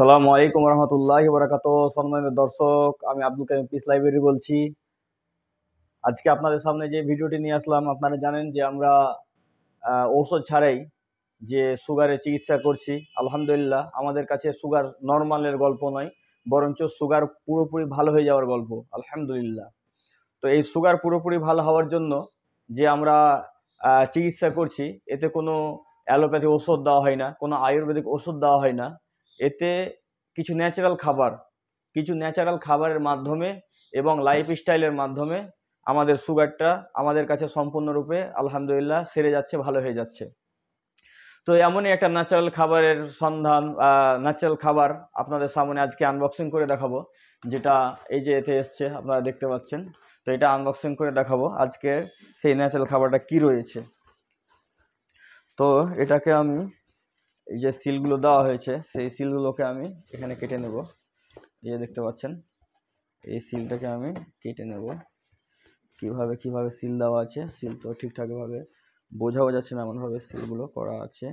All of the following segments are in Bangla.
সালামু আলাইকুম রহমতুল্লাহ বরাকাত সম্মানিত দর্শক আমি আব্দুল কালিম পিস লাইব্রেরি বলছি আজকে আপনাদের সামনে যে ভিডিওটি নিয়ে আসলাম আপনারা জানেন যে আমরা ঔষধ ছাড়াই যে সুগারের চিকিৎসা করছি আলহামদুলিল্লাহ আমাদের কাছে সুগার নর্মালের গল্প নয় বরঞ্চ সুগার পুরোপুরি ভালো হয়ে যাওয়ার গল্প আলহামদুলিল্লাহ তো এই সুগার পুরোপুরি ভালো হওয়ার জন্য যে আমরা চিকিৎসা করছি এতে কোনো অ্যালোপ্যাথি ওষুধ দেওয়া হয় না কোনো আয়ুর্বেদিক ওষুধ দেওয়া হয় না এতে কিছু ন্যাচারাল খাবার কিছু ন্যাচারাল খাবারের মাধ্যমে এবং লাইফস্টাইলের মাধ্যমে আমাদের সুগারটা আমাদের কাছে সম্পূর্ণরূপে আলহামদুলিল্লাহ সেরে যাচ্ছে ভালো হয়ে যাচ্ছে তো এমনই একটা ন্যাচারাল খাবারের সন্ধান ন্যাচারাল খাবার আপনাদের সামনে আজকে আনবক্সিং করে দেখাবো যেটা এই যে এতে এসছে আপনারা দেখতে পাচ্ছেন তো এটা আনবক্সিং করে দেখাবো আজকে সেই ন্যাচারাল খাবারটা কি রয়েছে তো এটাকে আমি এই যে সিলগুলো দেওয়া হয়েছে সেই সিলগুলোকে আমি এখানে কেটে নেব এই দেখতে পাচ্ছেন এই সিলটাকে আমি কেটে নেব কিভাবে কিভাবে সিল দেওয়া আছে সিল তো ঠিকঠাকভাবে বোঝাও যাচ্ছে না এমনভাবে সিলগুলো করা আছে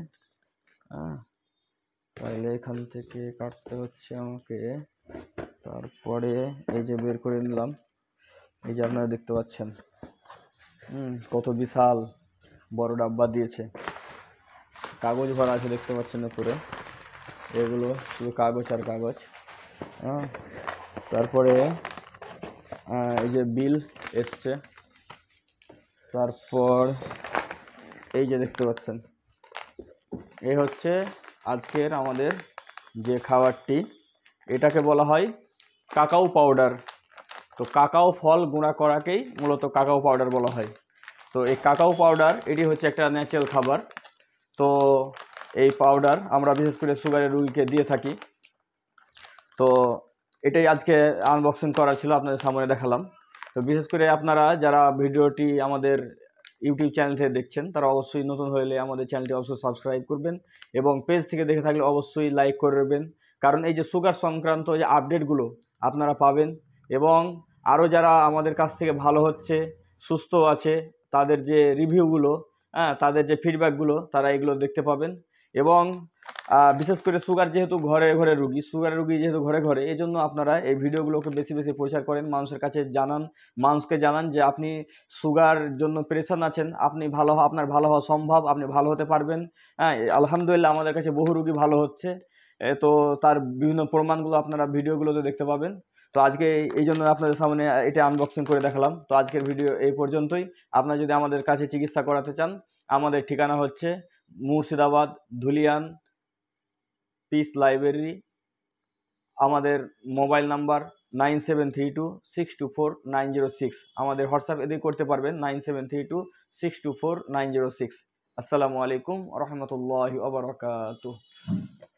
হ্যাঁ তাহলে এখান থেকে কাটতে হচ্ছে আমাকে তারপরে এই যে বের করে নিলাম এই যে আপনারা দেখতে পাচ্ছেন হুম কত বিশাল বড় ডাব্বা দিয়েছে কাগজ ভরা আছে দেখতে পাচ্ছেন উপরে এগুলো শুধু কাগজ আর কাগজ হ্যাঁ তারপরে এই যে বিল এসছে তারপর এই যে দেখতে পাচ্ছেন এই হচ্ছে আজকের আমাদের যে খাবারটি এটাকে বলা হয় কাকাও পাউডার তো কাকাও ফল গুঁড়া করাকেই মূলত কাকাও পাউডার বলা হয় তো এই কাকাও পাউডার এটি হচ্ছে একটা ন্যাচারাল খাবার তো এই পাউডার আমরা বিশেষ করে সুগারের রুগীকে দিয়ে থাকি তো এটাই আজকে আনবক্সিং করা ছিল আপনাদের সামনে দেখালাম তো বিশেষ করে আপনারা যারা ভিডিওটি আমাদের ইউটিউব চ্যানেল থেকে দেখছেন তারা অবশ্যই নতুন হলে আমাদের চ্যানেলটি অবশ্যই সাবস্ক্রাইব করবেন এবং পেজ থেকে দেখে থাকলে অবশ্যই লাইক করবেন কারণ এই যে সুগার সংক্রান্ত যে আপডেটগুলো আপনারা পাবেন এবং আরও যারা আমাদের কাছ থেকে ভালো হচ্ছে সুস্থ আছে তাদের যে রিভিউগুলো হ্যাঁ তাদের যে ফিডব্যাকগুলো তারা এগুলো দেখতে পাবেন এবং বিশেষ করে সুগার যেহেতু ঘরে ঘরে রুগী সুগার রুগী যেহেতু ঘরে ঘরে এই জন্য আপনারা এই ভিডিওগুলোকে বেশি বেশি প্রচার করেন মানুষের কাছে জানান মানুষকে জানান যে আপনি সুগার জন্য প্রেশান আছেন আপনি ভালো হওয়া আপনার ভালো হওয়া সম্ভব আপনি ভালো হতে পারবেন হ্যাঁ আলহামদুলিল্লাহ আমাদের কাছে বহু রুগী ভালো হচ্ছে তো তার বিভিন্ন প্রমাণগুলো আপনারা ভিডিওগুলোতে দেখতে পাবেন তো আজকে এই জন্য আপনাদের সামনে এটা আনবক্সিং করে দেখালাম তো আজকের ভিডিও এই পর্যন্তই আপনারা যদি আমাদের কাছে চিকিৎসা করাতে চান আমাদের ঠিকানা হচ্ছে মুর্শিদাবাদ ধুলিয়ান পিস লাইব্রেরি আমাদের mobile number nine seven three two six two four nine zero six আমাদের হোয়াটসঅ্যাপ এদিকে করতে পারবেন nine seven three two six two four nine zero six আসসালামু আলাইকুম রহমতুল্লাহ